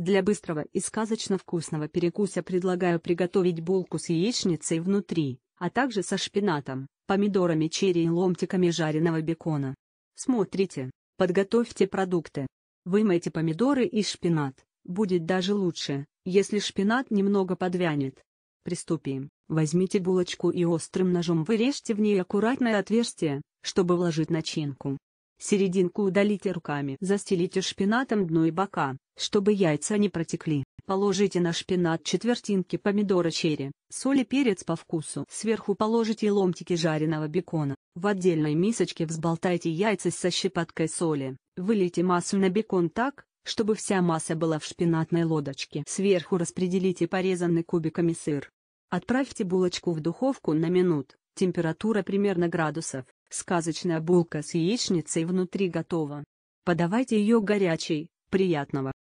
Для быстрого и сказочно вкусного перекуса предлагаю приготовить булку с яичницей внутри, а также со шпинатом, помидорами черри и ломтиками жареного бекона. Смотрите, подготовьте продукты. Вымойте помидоры и шпинат, будет даже лучше, если шпинат немного подвянет. Приступим. Возьмите булочку и острым ножом вырежьте в ней аккуратное отверстие, чтобы вложить начинку. Серединку удалите руками. Застелите шпинатом дно и бока, чтобы яйца не протекли. Положите на шпинат четвертинки помидора черри, соль и перец по вкусу. Сверху положите ломтики жареного бекона. В отдельной мисочке взболтайте яйца со щепоткой соли. Вылейте массу на бекон так, чтобы вся масса была в шпинатной лодочке. Сверху распределите порезанный кубиками сыр. Отправьте булочку в духовку на минут, температура примерно градусов Сказочная булка с яичницей внутри готова. Подавайте ее горячей, приятного.